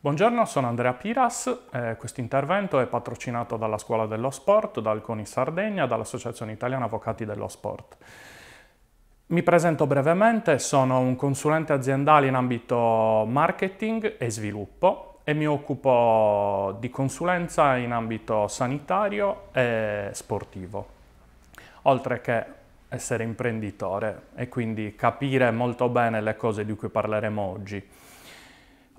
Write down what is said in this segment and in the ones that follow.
Buongiorno, sono Andrea Piras, eh, questo intervento è patrocinato dalla Scuola dello Sport, dal CONI Sardegna, dall'Associazione Italiana Avvocati dello Sport. Mi presento brevemente, sono un consulente aziendale in ambito marketing e sviluppo e mi occupo di consulenza in ambito sanitario e sportivo, oltre che essere imprenditore e quindi capire molto bene le cose di cui parleremo oggi.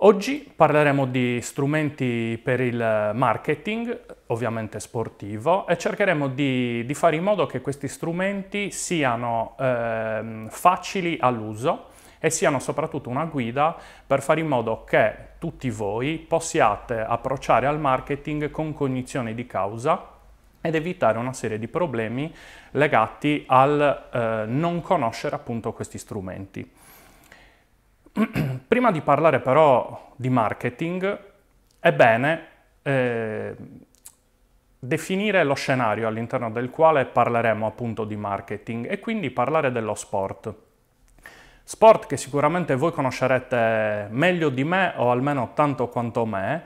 Oggi parleremo di strumenti per il marketing, ovviamente sportivo, e cercheremo di, di fare in modo che questi strumenti siano eh, facili all'uso e siano soprattutto una guida per fare in modo che tutti voi possiate approcciare al marketing con cognizione di causa ed evitare una serie di problemi legati al eh, non conoscere appunto questi strumenti. Prima di parlare però di marketing, è bene eh, definire lo scenario all'interno del quale parleremo appunto di marketing e quindi parlare dello sport. Sport che sicuramente voi conoscerete meglio di me o almeno tanto quanto me,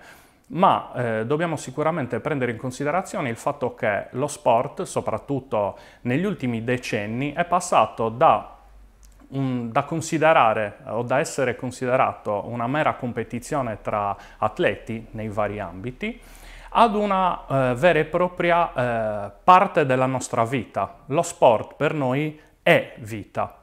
ma eh, dobbiamo sicuramente prendere in considerazione il fatto che lo sport, soprattutto negli ultimi decenni, è passato da un, da considerare eh, o da essere considerato una mera competizione tra atleti nei vari ambiti ad una eh, vera e propria eh, parte della nostra vita. Lo sport per noi è vita.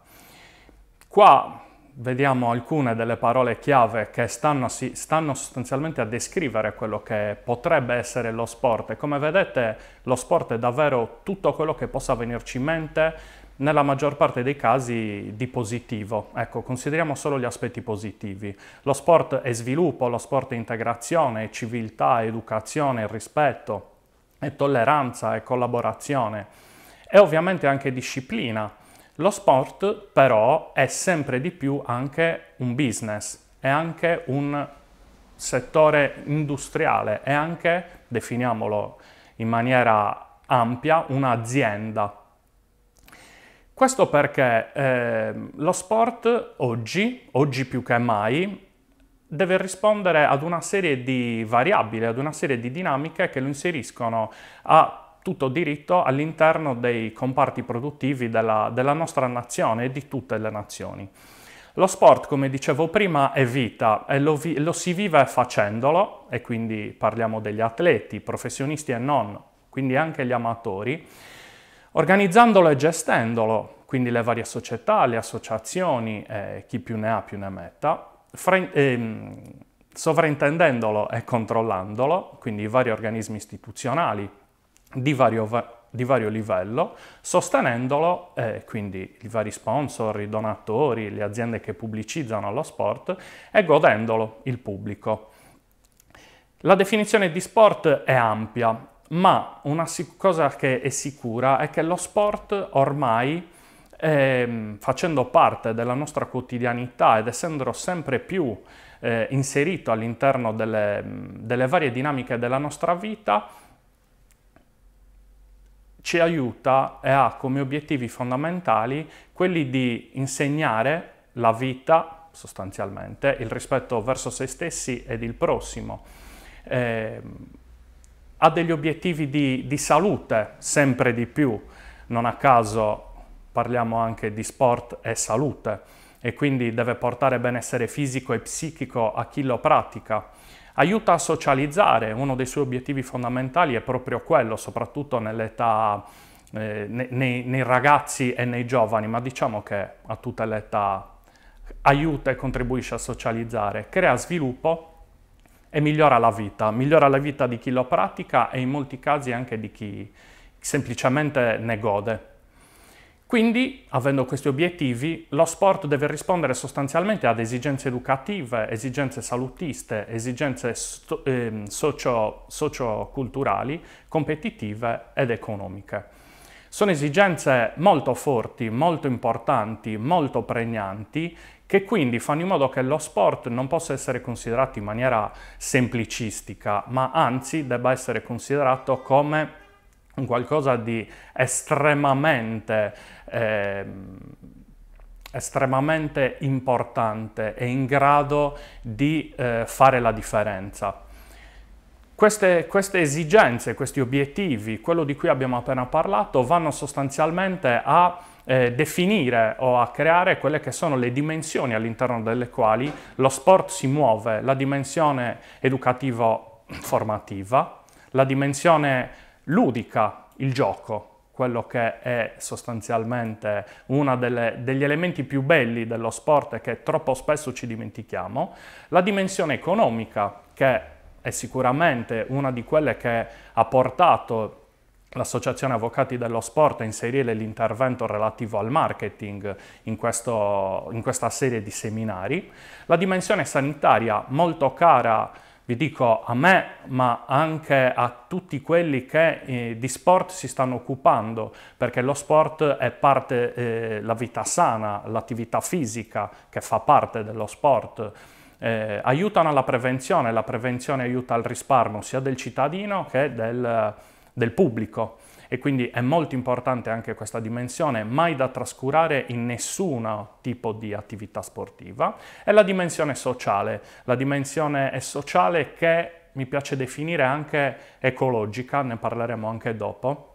Qua vediamo alcune delle parole chiave che stanno, si, stanno, sostanzialmente a descrivere quello che potrebbe essere lo sport e come vedete lo sport è davvero tutto quello che possa venirci in mente nella maggior parte dei casi di positivo. Ecco, consideriamo solo gli aspetti positivi. Lo sport è sviluppo, lo sport è integrazione, è civiltà, è educazione, è rispetto, è tolleranza, è collaborazione e ovviamente anche disciplina. Lo sport però è sempre di più anche un business, è anche un settore industriale, è anche, definiamolo in maniera ampia, un'azienda questo perché eh, lo sport oggi, oggi più che mai, deve rispondere ad una serie di variabili, ad una serie di dinamiche che lo inseriscono a tutto diritto all'interno dei comparti produttivi della, della nostra nazione e di tutte le nazioni. Lo sport, come dicevo prima, è vita e lo, vi- lo, si vive facendolo, e quindi parliamo degli atleti, professionisti e non, quindi anche gli amatori, organizzandolo e gestendolo, quindi le varie società, le associazioni, eh, chi più ne ha più ne metta, ehm, sovrintendendolo e controllandolo, quindi i vari organismi istituzionali di vario, di vario livello, sostenendolo, eh, quindi i vari sponsor, i donatori, le aziende che pubblicizzano lo sport e godendolo il pubblico. La definizione di sport è ampia ma una cosa che è sicura è che lo sport ormai, eh, facendo parte della nostra quotidianità ed essendo sempre più eh, inserito all'interno delle, delle varie dinamiche della nostra vita, ci aiuta e ha come obiettivi fondamentali quelli di insegnare la vita, sostanzialmente, il rispetto verso se stessi ed il prossimo. Eh, ha degli obiettivi di, di salute sempre di più, non a caso parliamo anche di sport e salute e quindi deve portare benessere fisico e psichico a chi lo pratica. Aiuta a socializzare, uno dei suoi obiettivi fondamentali è proprio quello, soprattutto nell'età, eh, nei, nei, ragazzi e nei giovani, ma diciamo che a tutte le età aiuta e contribuisce a socializzare, crea sviluppo e migliora la vita, migliora la vita di chi lo pratica e in molti casi anche di chi semplicemente ne gode. Quindi, avendo questi obiettivi, lo sport deve rispondere sostanzialmente ad esigenze educative, esigenze salutiste, esigenze sto- eh, socio- socioculturali, competitive ed economiche. Sono esigenze molto forti, molto importanti, molto pregnanti, che quindi fanno in modo che lo sport non possa essere considerato in maniera semplicistica, ma anzi debba essere considerato come qualcosa di estremamente... Eh, estremamente importante e in grado di eh, fare la differenza. Queste, queste, esigenze, questi obiettivi, quello di cui abbiamo appena parlato, vanno sostanzialmente a eh, definire o a creare quelle che sono le dimensioni all'interno delle quali lo sport si muove, la dimensione educativo-formativa, la dimensione ludica, il gioco, quello che è sostanzialmente uno degli elementi più belli dello sport e che troppo spesso ci dimentichiamo, la dimensione economica, che è sicuramente una di quelle che ha portato L'Associazione Avvocati dello Sport a inserire l'intervento relativo al marketing in, questo, in questa serie di seminari. La dimensione sanitaria molto cara vi dico a me, ma anche a tutti quelli che eh, di sport si stanno occupando, perché lo sport è parte, eh, vita sana, l'attività fisica che fa parte dello sport. Eh, aiutano alla prevenzione, la prevenzione aiuta al risparmio sia del cittadino che del, del pubblico e quindi è molto importante anche questa dimensione, mai da trascurare in nessun tipo di attività sportiva, è la dimensione sociale, la dimensione è sociale che mi piace definire anche ecologica, ne parleremo anche dopo,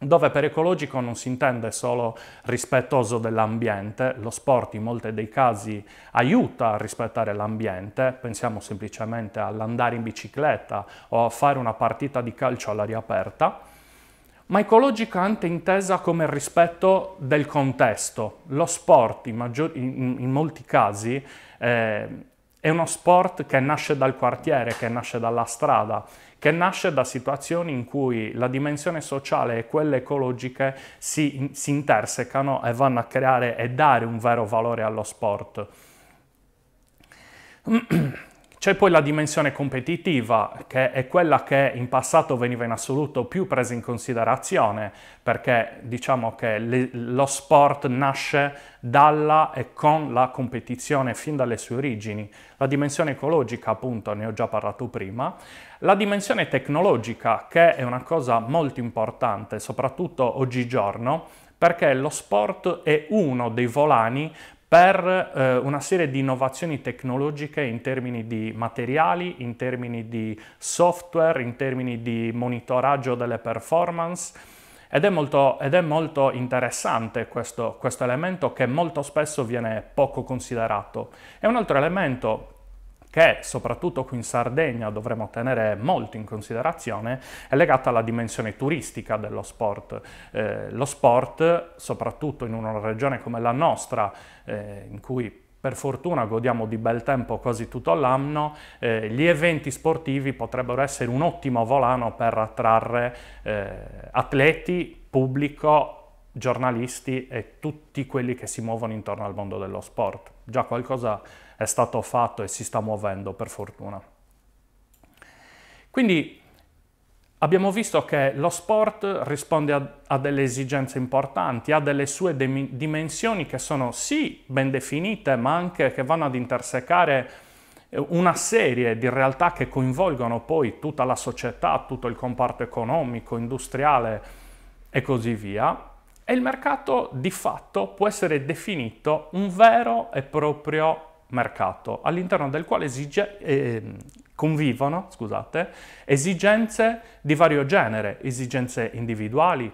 dove per ecologico non si intende solo rispettoso dell'ambiente, lo sport in molti dei casi aiuta a rispettare l'ambiente, pensiamo semplicemente all'andare in bicicletta o a fare una partita di calcio all'aria aperta, ma ecologica anche intesa come rispetto del contesto. Lo sport in, maggior, in, in molti casi eh, è uno sport che nasce dal quartiere, che nasce dalla strada, che nasce da situazioni in cui la dimensione sociale e quelle ecologiche si, si intersecano e vanno a creare e dare un vero valore allo sport. C'è poi la dimensione competitiva, che è quella che in passato veniva in assoluto più presa in considerazione, perché diciamo che le, lo sport nasce dalla e con la competizione fin dalle sue origini. La dimensione ecologica, appunto, ne ho già parlato prima. La dimensione tecnologica, che è una cosa molto importante, soprattutto oggigiorno, perché lo sport è uno dei volani per eh, una serie di innovazioni tecnologiche in termini di materiali, in termini di software, in termini di monitoraggio delle performance. Ed è, molto, ed è molto, interessante questo, questo, elemento che molto spesso viene poco considerato. E un altro elemento che soprattutto qui in Sardegna dovremo tenere molto in considerazione, è legata alla dimensione turistica dello sport. Eh, lo sport, soprattutto in una regione come la nostra, eh, in cui per fortuna godiamo di bel tempo quasi tutto l'anno, eh, gli eventi sportivi potrebbero essere un ottimo volano per attrarre eh, atleti, pubblico, giornalisti e tutti quelli che si muovono intorno al mondo dello sport. Già qualcosa è stato fatto e si sta muovendo per fortuna. Quindi abbiamo visto che lo sport risponde a, a delle esigenze importanti, ha delle sue de- dimensioni che sono sì ben definite, ma anche che vanno ad intersecare eh, una serie di realtà che coinvolgono poi tutta la società, tutto il comparto economico, industriale e così via. E il mercato di fatto può essere definito un vero e proprio mercato, all'interno del quale esige, eh, convivono scusate, esigenze di vario genere, esigenze individuali,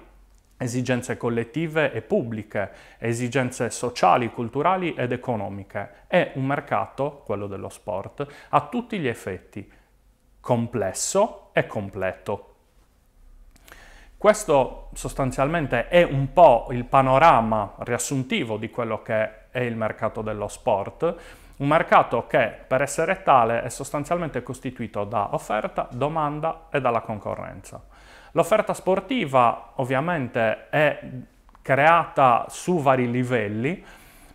esigenze collettive e pubbliche, esigenze sociali, culturali ed economiche. È un mercato, quello dello sport, a tutti gli effetti complesso e completo. Questo sostanzialmente è un po' il panorama riassuntivo di quello che è il mercato dello sport un mercato che per essere tale è sostanzialmente costituito da offerta, domanda e dalla concorrenza. L'offerta sportiva ovviamente è creata su vari livelli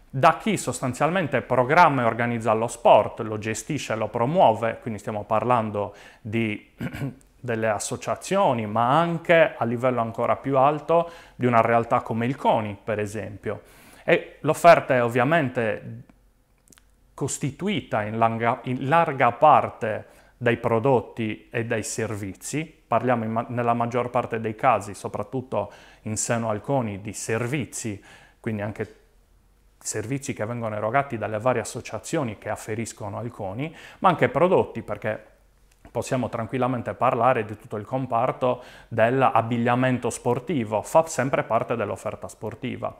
da chi sostanzialmente programma e organizza lo sport, lo gestisce, lo promuove, quindi stiamo parlando di delle associazioni, ma anche a livello ancora più alto di una realtà come il CONI, per esempio. E l'offerta è ovviamente costituita in larga, in larga parte dai prodotti e dai servizi, parliamo ma nella maggior parte dei casi, soprattutto in seno al CONI, di servizi, quindi anche servizi che vengono erogati dalle varie associazioni che afferiscono al CONI, ma anche prodotti perché possiamo tranquillamente parlare di tutto il comparto dell'abbigliamento sportivo, fa sempre parte dell'offerta sportiva.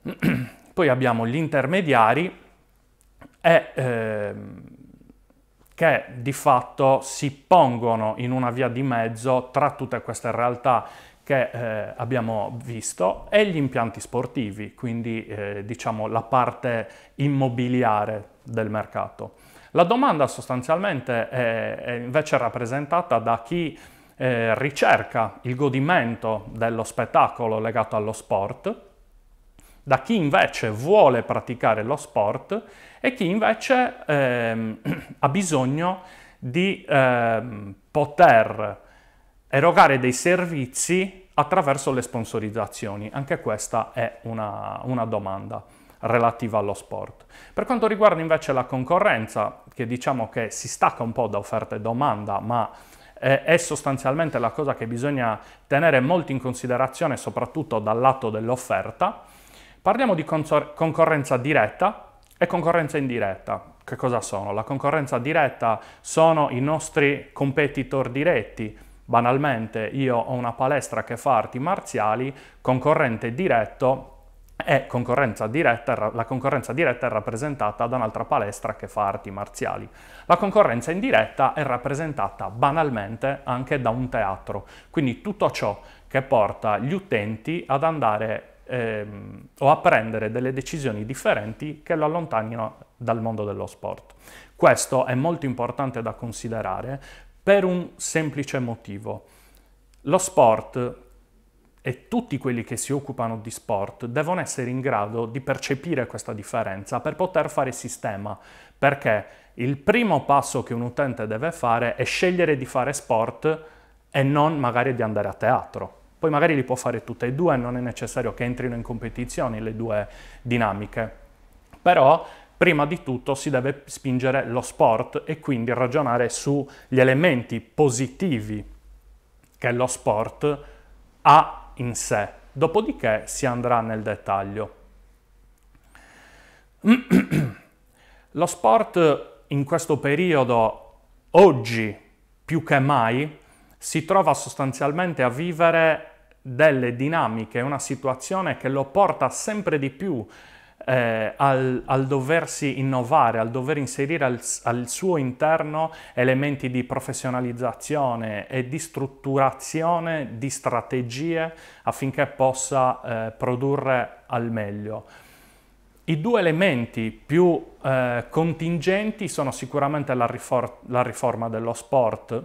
Poi abbiamo gli intermediari è ehm, che di fatto si pongono in una via di mezzo tra tutte queste realtà che eh, abbiamo visto e gli impianti sportivi, quindi eh, diciamo la parte immobiliare del mercato. La domanda sostanzialmente è, è invece rappresentata da chi eh, ricerca il godimento dello spettacolo legato allo sport, da chi invece vuole praticare lo sport e chi invece ehm, ha bisogno di ehm, poter erogare dei servizi attraverso le sponsorizzazioni. Anche questa è una, una domanda relativa allo sport. Per quanto riguarda invece la concorrenza, che diciamo che si stacca un po' da offerta e domanda, ma eh, è sostanzialmente la cosa che bisogna tenere molto in considerazione, soprattutto dal lato dell'offerta, Parliamo di concorrenza diretta e concorrenza indiretta. Che cosa sono? La concorrenza diretta sono i nostri competitor diretti. Banalmente io ho una palestra che fa arti marziali, concorrente diretto è concorrenza diretta, la concorrenza diretta è rappresentata da un'altra palestra che fa arti marziali. La concorrenza indiretta è rappresentata banalmente anche da un teatro, quindi tutto ciò che porta gli utenti ad andare ehm, o a prendere delle decisioni differenti che lo allontanino dal mondo dello sport. Questo è molto importante da considerare per un semplice motivo. Lo sport e tutti quelli che si occupano di sport devono essere in grado di percepire questa differenza per poter fare sistema, perché il primo passo che un utente deve fare è scegliere di fare sport e non magari di andare a teatro. Poi magari li può fare tutte e due, non è necessario che entrino in competizione le due dinamiche. Però prima di tutto si deve spingere lo sport e quindi ragionare sugli elementi positivi che lo sport ha in sé. Dopodiché si andrà nel dettaglio. lo sport in questo periodo, oggi più che mai, si trova sostanzialmente a vivere delle dinamiche, una situazione che lo porta sempre di più eh, al, al, doversi innovare, al dover inserire al, al, suo interno elementi di professionalizzazione e di strutturazione di strategie affinché possa eh, produrre al meglio. I due elementi più eh, contingenti sono sicuramente la, rifor- la riforma dello sport,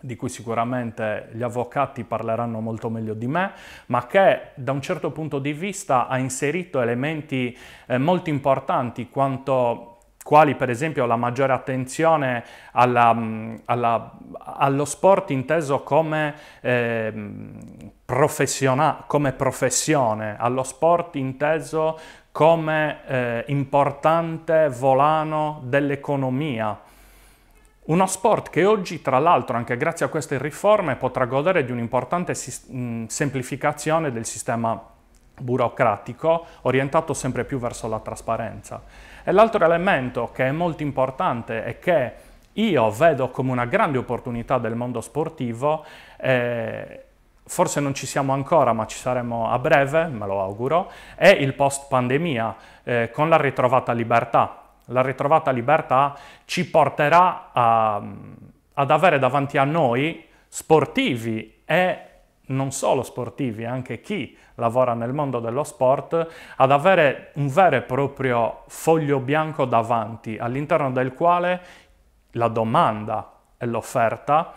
di cui sicuramente gli avvocati parleranno molto meglio di me, ma che da un certo punto di vista ha inserito elementi eh, molto importanti quanto quali per esempio la maggiore attenzione alla, mm, alla, allo sport inteso come, eh, come, professione, allo sport inteso come eh, importante volano dell'economia uno sport che oggi, tra l'altro, anche grazie a queste riforme, potrà godere di un'importante mm, semplificazione del sistema burocratico, orientato sempre più verso la trasparenza. E l'altro elemento che è molto importante e che io vedo come una grande opportunità del mondo sportivo, eh, forse non ci siamo ancora, ma ci saremo a breve, me lo auguro, è il post pandemia, eh, con la ritrovata libertà la ritrovata libertà ci porterà a, ad avere davanti a noi sportivi e non solo sportivi, anche chi lavora nel mondo dello sport, ad avere un vero e proprio foglio bianco davanti, all'interno del quale la domanda e l'offerta,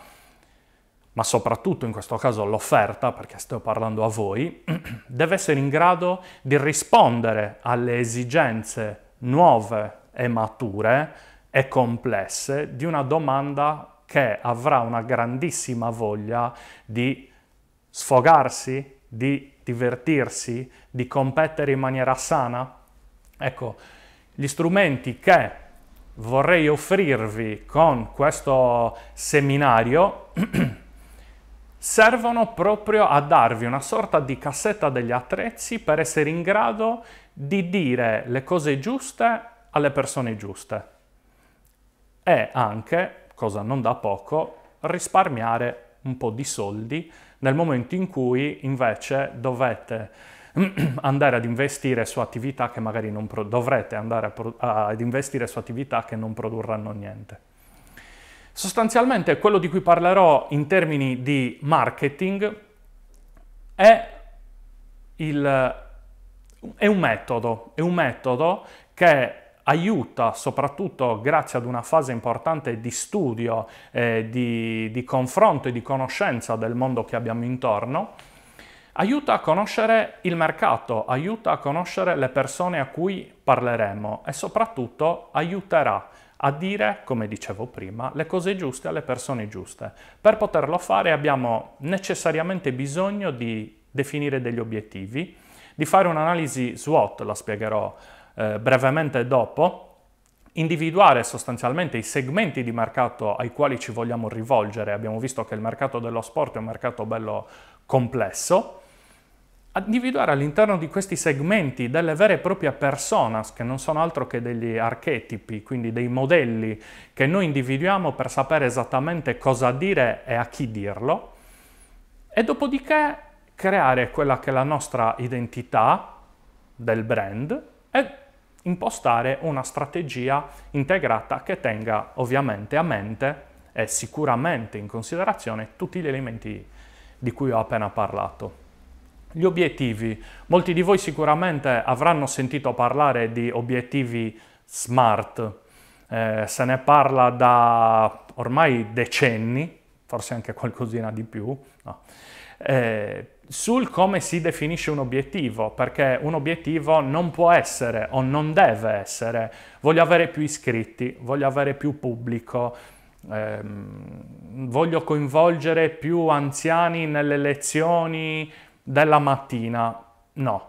ma soprattutto in questo caso l'offerta, perché sto parlando a voi, deve essere in grado di rispondere alle esigenze nuove e mature e complesse di una domanda che avrà una grandissima voglia di sfogarsi, di divertirsi, di competere in maniera sana. Ecco, gli strumenti che vorrei offrirvi con questo seminario servono proprio a darvi una sorta di cassetta degli attrezzi per essere in grado di dire le cose giuste alle persone giuste e anche, cosa non da poco, risparmiare un po' di soldi nel momento in cui invece dovete andare ad investire su attività che magari non pro- dovrete andare pro- ad investire su attività che non produrranno niente. Sostanzialmente quello di cui parlerò in termini di marketing è, il, è un metodo, è un metodo che aiuta soprattutto grazie ad una fase importante di studio, eh, di, di confronto e di conoscenza del mondo che abbiamo intorno, aiuta a conoscere il mercato, aiuta a conoscere le persone a cui parleremo e soprattutto aiuterà a dire, come dicevo prima, le cose giuste alle persone giuste. Per poterlo fare abbiamo necessariamente bisogno di definire degli obiettivi, di fare un'analisi SWOT, la spiegherò eh, brevemente dopo, individuare sostanzialmente i segmenti di mercato ai quali ci vogliamo rivolgere. Abbiamo visto che il mercato dello sport è un mercato bello complesso. Individuare all'interno di questi segmenti delle vere e proprie personas che non sono altro che degli archetipi, quindi dei modelli che noi individuiamo per sapere esattamente cosa dire e a chi dirlo. E dopodiché creare quella che è la nostra identità del brand, e impostare una strategia integrata che tenga ovviamente a mente e sicuramente in considerazione tutti gli elementi di cui ho appena parlato. Gli obiettivi. Molti di voi sicuramente avranno sentito parlare di obiettivi smart. Eh, se ne parla da ormai decenni, forse anche qualcosina di più. No. Eh, sul come si definisce un obiettivo, perché un obiettivo non può essere o non deve essere voglio avere più iscritti, voglio avere più pubblico, ehm, voglio coinvolgere più anziani nelle lezioni della mattina. No.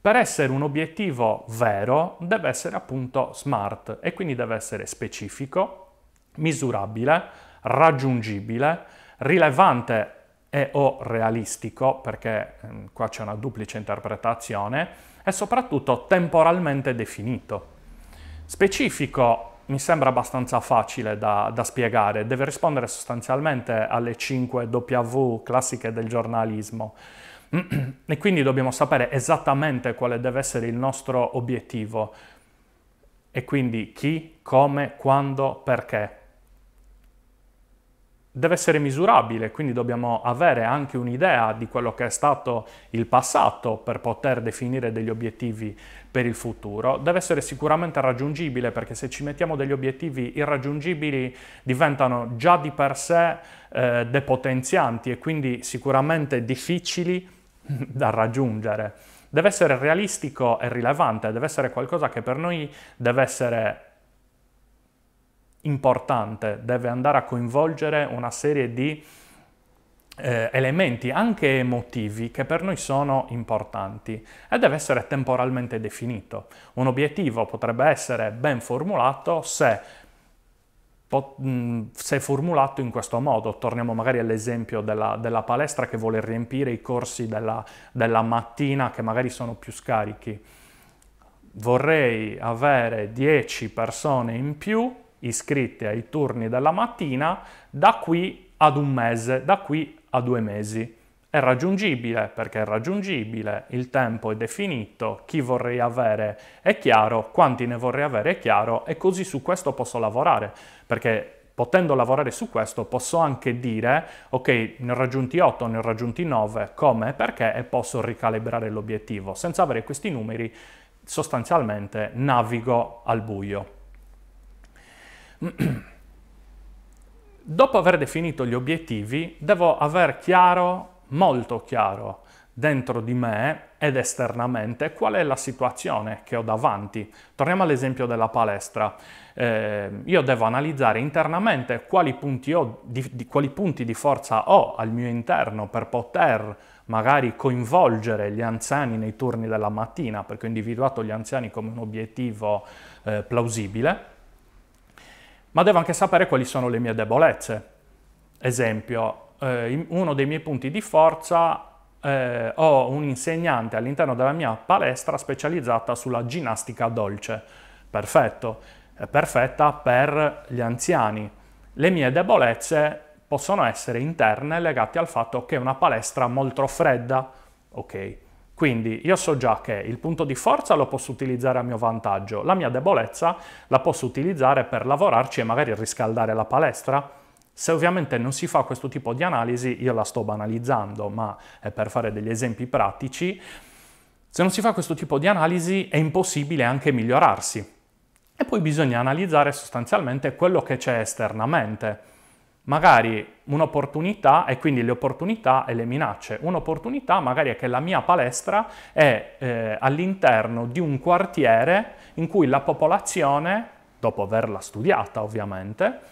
Per essere un obiettivo vero deve essere appunto smart e quindi deve essere specifico, misurabile, raggiungibile, rilevante e o realistico, perché ehm, qua c'è una duplice interpretazione, e soprattutto temporalmente definito. Specifico mi sembra abbastanza facile da, da, spiegare, deve rispondere sostanzialmente alle 5 W classiche del giornalismo e quindi dobbiamo sapere esattamente quale deve essere il nostro obiettivo e quindi chi, come, quando, perché deve essere misurabile, quindi dobbiamo avere anche un'idea di quello che è stato il passato per poter definire degli obiettivi per il futuro. Deve essere sicuramente raggiungibile perché se ci mettiamo degli obiettivi irraggiungibili diventano già di per sé eh, depotenzianti e quindi sicuramente difficili da raggiungere. Deve essere realistico e rilevante, deve essere qualcosa che per noi deve essere importante, deve andare a coinvolgere una serie di eh, elementi anche emotivi che per noi sono importanti e deve essere temporalmente definito. Un obiettivo potrebbe essere ben formulato se, mm, se formulato in questo modo. Torniamo magari all'esempio della, della palestra che vuole riempire i corsi della, della mattina che magari sono più scarichi. Vorrei avere 10 persone in più iscritte ai turni della mattina da qui ad un mese, da qui a due mesi. È raggiungibile perché è raggiungibile, il tempo è definito, chi vorrei avere è chiaro, quanti ne vorrei avere è chiaro e così su questo posso lavorare perché potendo lavorare su questo posso anche dire ok ne ho raggiunti 8, ne ho raggiunti 9, come, e perché e posso ricalibrare l'obiettivo. Senza avere questi numeri sostanzialmente navigo al buio. Dopo aver definito gli obiettivi, devo aver chiaro, molto chiaro, dentro di me ed esternamente qual è la situazione che ho davanti. Torniamo all'esempio della palestra. Eh, io devo analizzare internamente quali punti, ho, di, di, quali punti di forza ho al mio interno per poter magari coinvolgere gli anziani nei turni della mattina, perché ho individuato gli anziani come un obiettivo eh, plausibile ma devo anche sapere quali sono le mie debolezze. Esempio, eh, uno dei miei punti di forza, eh, ho un insegnante all'interno della mia palestra specializzata sulla ginnastica dolce. Perfetto, è perfetta per gli anziani. Le mie debolezze possono essere interne legate al fatto che è una palestra molto fredda. Ok, quindi io so già che il punto di forza lo posso utilizzare a mio vantaggio, la mia debolezza la posso utilizzare per lavorarci e magari riscaldare la palestra. Se ovviamente non si fa questo tipo di analisi, io la sto banalizzando, ma è per fare degli esempi pratici, se non si fa questo tipo di analisi è impossibile anche migliorarsi. E poi bisogna analizzare sostanzialmente quello che c'è esternamente magari un'opportunità e quindi le opportunità e le minacce. Un'opportunità magari è che la mia palestra è eh, all'interno di un quartiere in cui la popolazione, dopo averla studiata ovviamente,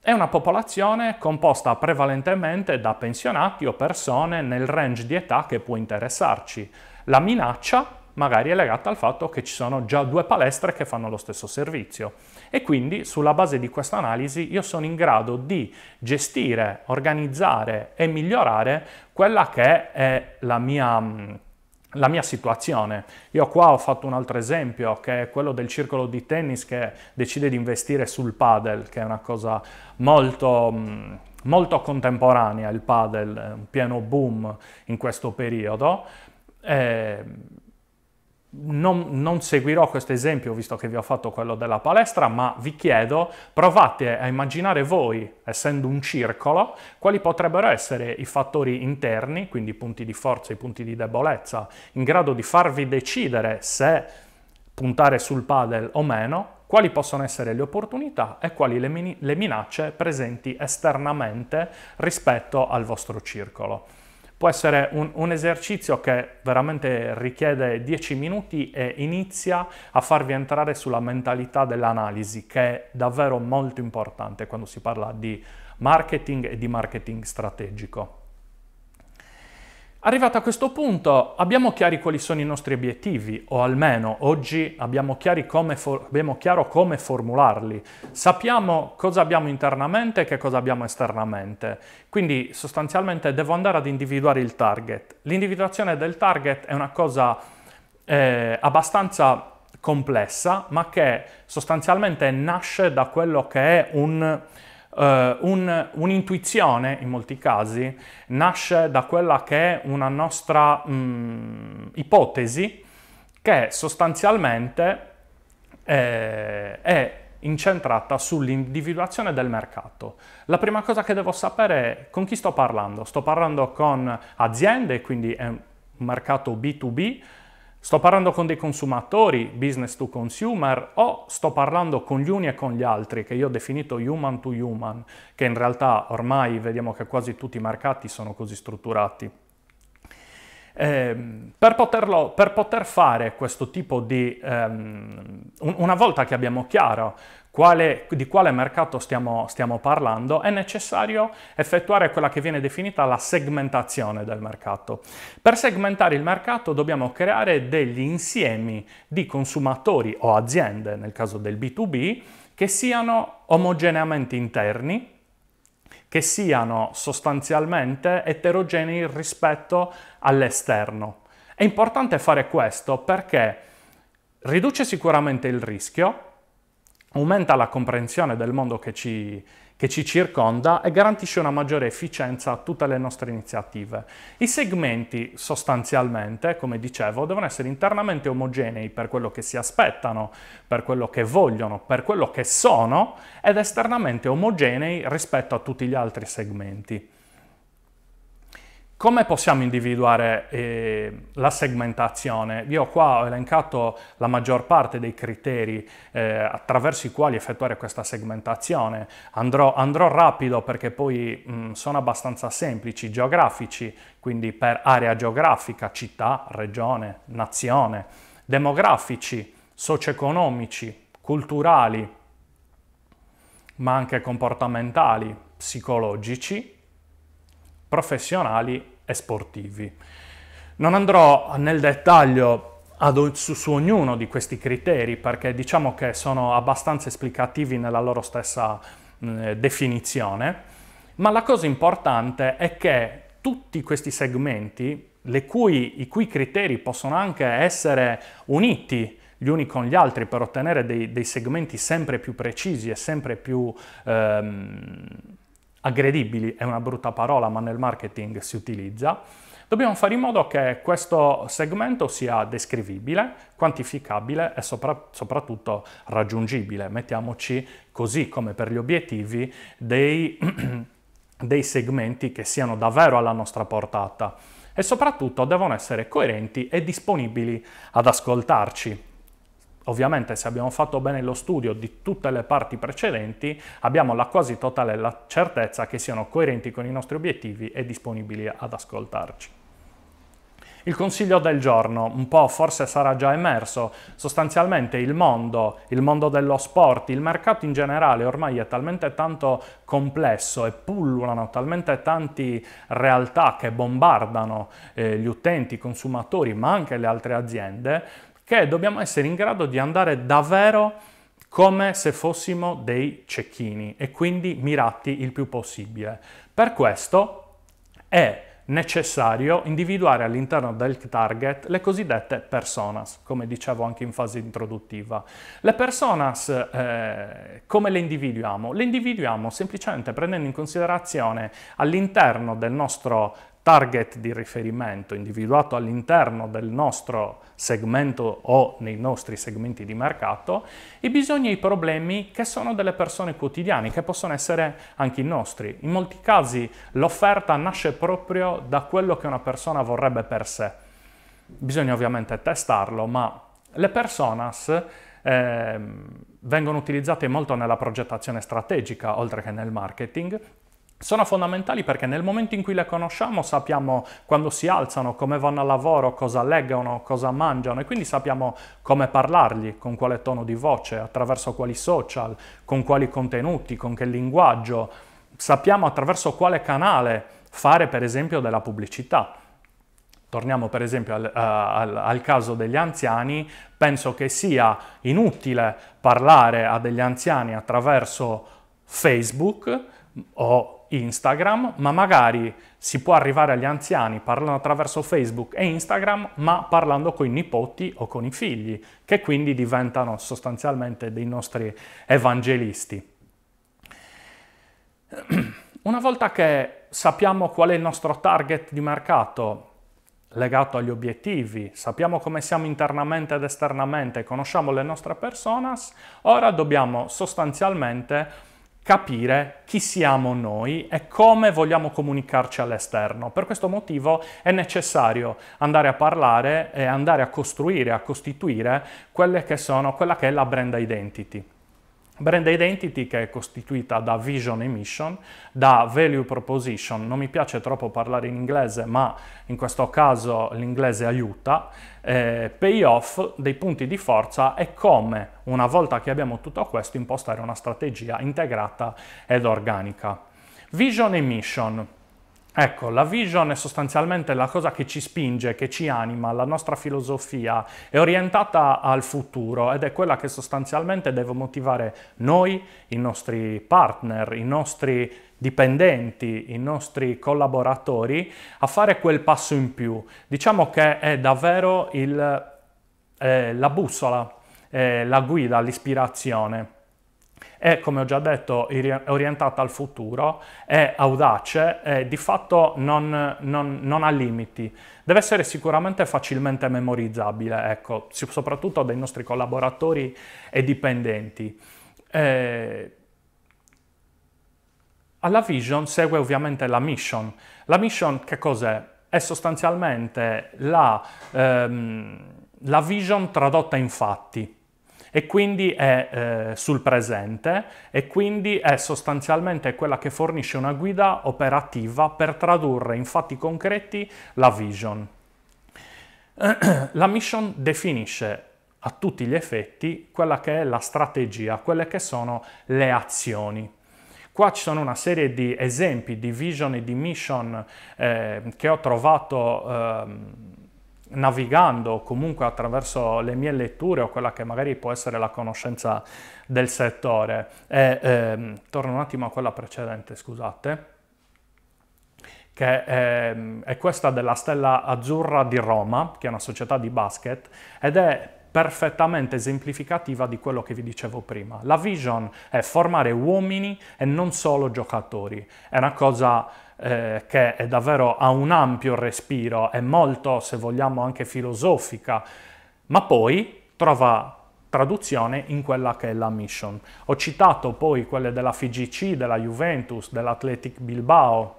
è una popolazione composta prevalentemente da pensionati o persone nel range di età che può interessarci. La minaccia magari è legata al fatto che ci sono già due palestre che fanno lo stesso servizio e quindi sulla base di questa analisi io sono in grado di gestire, organizzare e migliorare quella che è la mia la mia situazione. Io qua ho fatto un altro esempio che è quello del circolo di tennis che decide di investire sul padel, che è una cosa molto, molto contemporanea, il padel, un pieno boom in questo periodo. E ehm, non, non, seguirò questo esempio visto che vi ho fatto quello della palestra, ma vi chiedo, provate a immaginare voi, essendo un circolo, quali potrebbero essere i fattori interni, quindi i punti di forza, i punti di debolezza, in grado di farvi decidere se puntare sul padel o meno, quali possono essere le opportunità e quali le, min- le minacce presenti esternamente rispetto al vostro circolo. Può essere un, un esercizio che veramente richiede 10 minuti e inizia a farvi entrare sulla mentalità dell'analisi, che è davvero molto importante quando si parla di marketing e di marketing strategico. Arrivato a questo punto abbiamo chiari quali sono i nostri obiettivi, o almeno oggi abbiamo, for- abbiamo, chiaro come formularli. Sappiamo cosa abbiamo internamente e che cosa abbiamo esternamente. Quindi sostanzialmente devo andare ad individuare il target. L'individuazione del target è una cosa eh, abbastanza complessa, ma che sostanzialmente nasce da quello che è un eh, un, un'intuizione in molti casi nasce da quella che è una nostra mh, mm, ipotesi che sostanzialmente eh, è incentrata sull'individuazione del mercato. La prima cosa che devo sapere è con chi sto parlando. Sto parlando con aziende, quindi è un mercato B2B, Sto parlando con dei consumatori, business to consumer, o sto parlando con gli uni e con gli altri, che io ho definito human to human, che in realtà ormai vediamo che quasi tutti i mercati sono così strutturati. Eh, per, poterlo, per, poter fare questo tipo di... Ehm, un, una volta che abbiamo chiaro quale, di quale mercato stiamo, stiamo parlando, è necessario effettuare quella che viene definita la segmentazione del mercato. Per segmentare il mercato dobbiamo creare degli insiemi di consumatori o aziende, nel caso del B2B, che siano omogeneamente interni, che siano sostanzialmente eterogenei rispetto all'esterno. È importante fare questo perché riduce sicuramente il rischio, aumenta la comprensione del mondo che ci, che ci circonda e garantisce una maggiore efficienza a tutte le nostre iniziative. I segmenti sostanzialmente, come dicevo, devono essere internamente omogenei per quello che si aspettano, per quello che vogliono, per quello che sono ed esternamente omogenei rispetto a tutti gli altri segmenti. Come possiamo individuare eh, la segmentazione? Io qua ho elencato la maggior parte dei criteri eh, attraverso i quali effettuare questa segmentazione. Andrò, andrò rapido perché poi mh, mm, sono abbastanza semplici, geografici, quindi per area geografica, città, regione, nazione, demografici, socio-economici, culturali, ma anche comportamentali, psicologici professionali e sportivi. Non andrò nel dettaglio ad, su, su, ognuno di questi criteri perché diciamo che sono abbastanza esplicativi nella loro stessa mh, definizione, ma la cosa importante è che tutti questi segmenti, cui, i cui criteri possono anche essere uniti gli uni con gli altri per ottenere dei, dei segmenti sempre più precisi e sempre più ehm, aggredibili è una brutta parola, ma nel marketing si utilizza, dobbiamo fare in modo che questo segmento sia descrivibile, quantificabile e sopra soprattutto raggiungibile. Mettiamoci così come per gli obiettivi dei, dei segmenti che siano davvero alla nostra portata e soprattutto devono essere coerenti e disponibili ad ascoltarci. Ovviamente se abbiamo fatto bene lo studio di tutte le parti precedenti abbiamo la quasi totale la certezza che siano coerenti con i nostri obiettivi e disponibili ad ascoltarci. Il consiglio del giorno, un po' forse sarà già emerso, sostanzialmente il mondo, il mondo dello sport, il mercato in generale ormai è talmente tanto complesso e pullulano talmente tante realtà che bombardano eh, gli utenti, i consumatori, ma anche le altre aziende, che dobbiamo essere in grado di andare davvero come se fossimo dei cecchini e quindi mirati il più possibile. Per questo è necessario individuare all'interno del target le cosiddette personas, come dicevo anche in fase introduttiva. Le personas eh, come le individuiamo? Le individuiamo semplicemente prendendo in considerazione all'interno del nostro target di riferimento individuato all'interno del nostro segmento o nei nostri segmenti di mercato, i bisogni e i problemi che sono delle persone quotidiane, che possono essere anche i nostri. In molti casi l'offerta nasce proprio da quello che una persona vorrebbe per sé. Bisogna ovviamente testarlo, ma le personas eh, vengono utilizzate molto nella progettazione strategica, oltre che nel marketing, sono fondamentali perché nel momento in cui le conosciamo sappiamo quando si alzano, come vanno al lavoro, cosa leggono, cosa mangiano e quindi sappiamo come parlargli, con quale tono di voce, attraverso quali social, con quali contenuti, con che linguaggio, sappiamo attraverso quale canale fare per esempio della pubblicità. Torniamo per esempio al, uh, al, al caso degli anziani, penso che sia inutile parlare a degli anziani attraverso Facebook o Instagram, ma magari si può arrivare agli anziani parlando attraverso Facebook e Instagram, ma parlando con i nipoti o con i figli, che quindi diventano sostanzialmente dei nostri evangelisti. Una volta che sappiamo qual è il nostro target di mercato legato agli obiettivi, sappiamo come siamo internamente ed esternamente, conosciamo le nostre personas, ora dobbiamo sostanzialmente capire chi siamo noi e come vogliamo comunicarci all'esterno. Per questo motivo è necessario andare a parlare e andare a costruire, a costituire quelle che sono, quella che è la brand identity. Brand identity che è costituita da vision e mission, da value proposition, non mi piace troppo parlare in inglese ma in questo caso l'inglese aiuta, eh, payoff dei punti di forza e come una volta che abbiamo tutto questo impostare una strategia integrata ed organica. Vision e mission. Ecco, la vision è sostanzialmente la cosa che ci spinge, che ci anima, la nostra filosofia è orientata al futuro ed è quella che sostanzialmente deve motivare noi, i nostri partner, i nostri dipendenti, i nostri collaboratori a fare quel passo in più. Diciamo che è davvero il, eh, la bussola, eh, la guida, l'ispirazione è, come ho già detto, orientata al futuro, è audace e di fatto non, non, non, ha limiti. Deve essere sicuramente facilmente memorizzabile, ecco, soprattutto dai nostri collaboratori e dipendenti. Eh, alla vision segue ovviamente la mission. La mission che cos'è? È sostanzialmente la, ehm, la vision tradotta in fatti e quindi è eh, sul presente e quindi è sostanzialmente quella che fornisce una guida operativa per tradurre in fatti concreti la vision. La mission definisce a tutti gli effetti quella che è la strategia, quelle che sono le azioni. Qua ci sono una serie di esempi di vision e di mission eh, che ho trovato eh, navigando comunque attraverso le mie letture o quella che magari può essere la conoscenza del settore. E, ehm, torno un attimo a quella precedente, scusate, che è, ehm, è questa della Stella Azzurra di Roma, che è una società di basket, ed è perfettamente esemplificativa di quello che vi dicevo prima. La vision è formare uomini e non solo giocatori. È una cosa eh, che è davvero ha un ampio respiro, è molto, se vogliamo, anche filosofica, ma poi trova traduzione in quella che è la mission. Ho citato poi quelle della FGC, della Juventus, dell'Athletic Bilbao,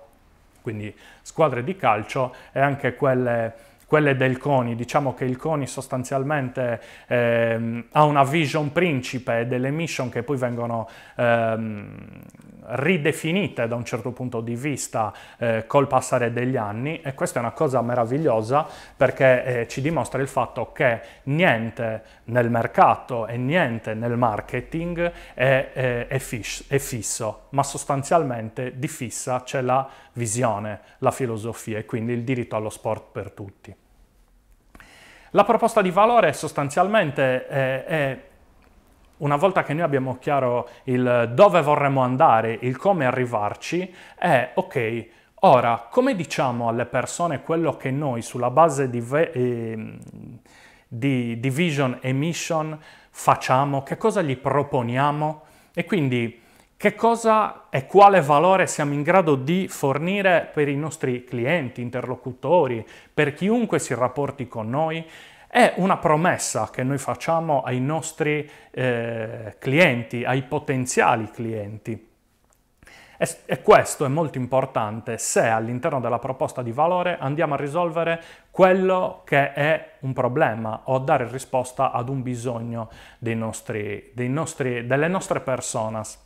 quindi squadre di calcio, e anche quelle quelle del CONI. Diciamo che il CONI sostanzialmente ehm, ha una vision principe delle mission che poi vengono ehm, ridefinite da un certo punto di vista eh, col passare degli anni e questa è una cosa meravigliosa perché eh, ci dimostra il fatto che niente nel mercato e niente nel marketing è, eh, è, è, fisso, ma sostanzialmente di fissa c'è la visione, la filosofia e quindi il diritto allo sport per tutti. La proposta di valore sostanzialmente è, è una volta che noi abbiamo chiaro il dove vorremmo andare, il come arrivarci, è ok, ora come diciamo alle persone quello che noi sulla base di, eh, di, di vision e mission facciamo, che cosa gli proponiamo e quindi che cosa e quale valore siamo in grado di fornire per i nostri clienti, interlocutori, per chiunque si rapporti con noi, è una promessa che noi facciamo ai nostri eh, clienti, ai potenziali clienti. E, questo è molto importante se all'interno della proposta di valore andiamo a risolvere quello che è un problema o a dare risposta ad un bisogno dei nostri, dei nostri, delle nostre personas.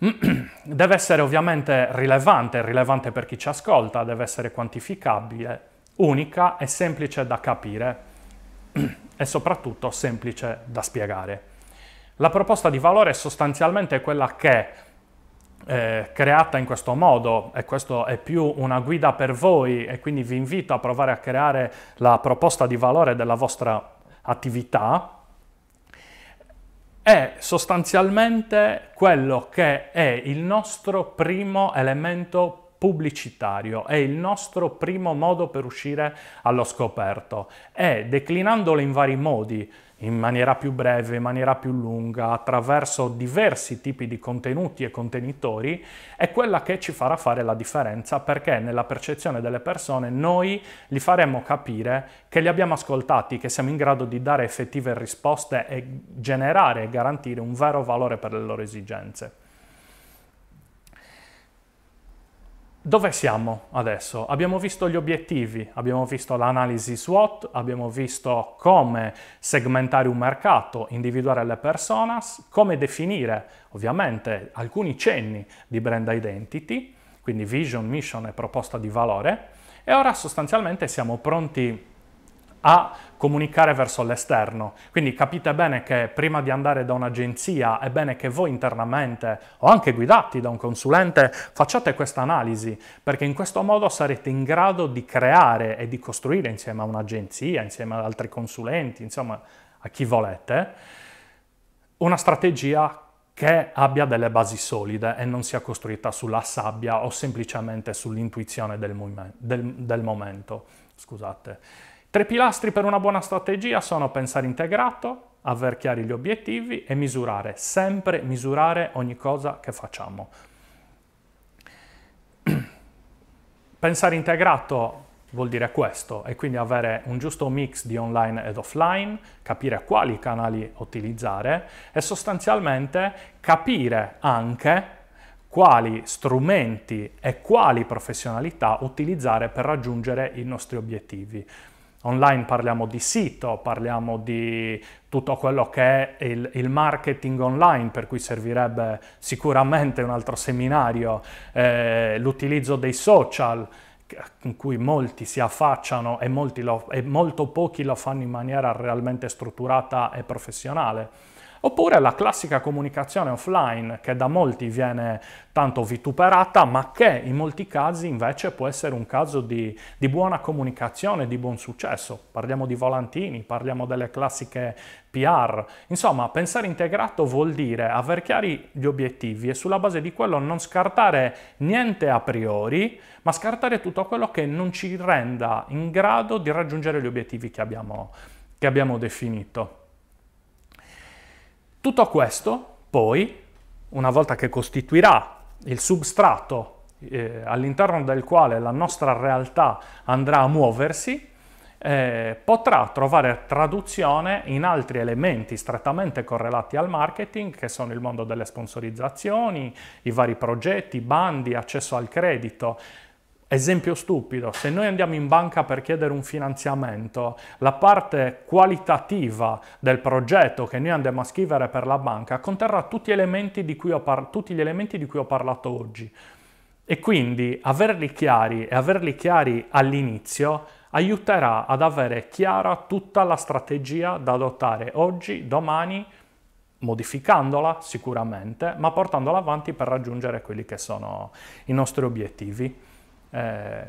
deve essere ovviamente rilevante, rilevante per chi ci ascolta, deve essere quantificabile, unica e semplice da capire e soprattutto semplice da spiegare. La proposta di valore è sostanzialmente quella che, eh, creata in questo modo, e questo è più una guida per voi e quindi vi invito a provare a creare la proposta di valore della vostra attività, è sostanzialmente quello che è il nostro primo elemento pubblicitario, è il nostro primo modo per uscire allo scoperto e declinandolo in vari modi, in maniera più breve, in maniera più lunga, attraverso diversi tipi di contenuti e contenitori, è quella che ci farà fare la differenza perché nella percezione delle persone noi li faremo capire che li abbiamo ascoltati, che siamo in grado di dare effettive risposte e generare e garantire un vero valore per le loro esigenze. Dove siamo adesso? Abbiamo visto gli obiettivi, abbiamo visto l'analisi SWOT, abbiamo visto come segmentare un mercato, individuare le personas, come definire ovviamente alcuni cenni di brand identity, quindi vision, mission e proposta di valore e ora sostanzialmente siamo pronti a comunicare verso l'esterno. Quindi capite bene che prima di andare da un'agenzia è bene che voi internamente o anche guidati da un consulente facciate questa analisi, perché in questo modo sarete in grado di creare e di costruire insieme a un'agenzia, insieme ad altri consulenti, insomma a chi volete, una strategia che abbia delle basi solide e non sia costruita sulla sabbia o semplicemente sull'intuizione del, del, del momento. Scusate. Tre pilastri per una buona strategia sono pensare integrato, aver chiari gli obiettivi e misurare, sempre misurare ogni cosa che facciamo. Pensare integrato vuol dire questo e quindi avere un giusto mix di online ed offline, capire quali canali utilizzare e sostanzialmente capire anche quali strumenti e quali professionalità utilizzare per raggiungere i nostri obiettivi. Online parliamo di sito, parliamo di tutto quello che è il, il marketing online, per cui servirebbe sicuramente un altro seminario, eh, l'utilizzo dei social, in cui molti si affacciano e, molti lo, e molto pochi lo fanno in maniera realmente strutturata e professionale Oppure la classica comunicazione offline che da molti viene tanto vituperata, ma che in molti casi invece può essere un caso di, di buona comunicazione, di buon successo. Parliamo di volantini, parliamo delle classiche PR. Insomma, pensare integrato vuol dire aver chiari gli obiettivi e sulla base di quello non scartare niente a priori, ma scartare tutto quello che non ci renda in grado di raggiungere gli obiettivi che abbiamo, che abbiamo definito. Tutto questo poi, una volta che costituirà il substrato eh, all'interno del quale la nostra realtà andrà a muoversi, eh, potrà trovare traduzione in altri elementi strettamente correlati al marketing, che sono il mondo delle sponsorizzazioni, i vari progetti, bandi, accesso al credito, Esempio stupido, se noi andiamo in banca per chiedere un finanziamento, la parte qualitativa del progetto che noi andiamo a scrivere per la banca conterrà tutti, tutti gli elementi di cui ho parlato oggi. E quindi averli chiari e averli chiari all'inizio aiuterà ad avere chiara tutta la strategia da adottare oggi, domani, modificandola sicuramente, ma portandola avanti per raggiungere quelli che sono i nostri obiettivi. Eh,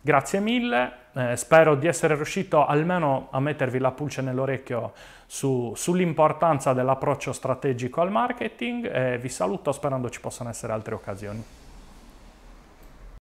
grazie mille, eh, spero di essere riuscito almeno a mettervi la pulce nell'orecchio su, sull'importanza dell'approccio strategico al marketing e vi saluto sperando ci possano essere altre occasioni.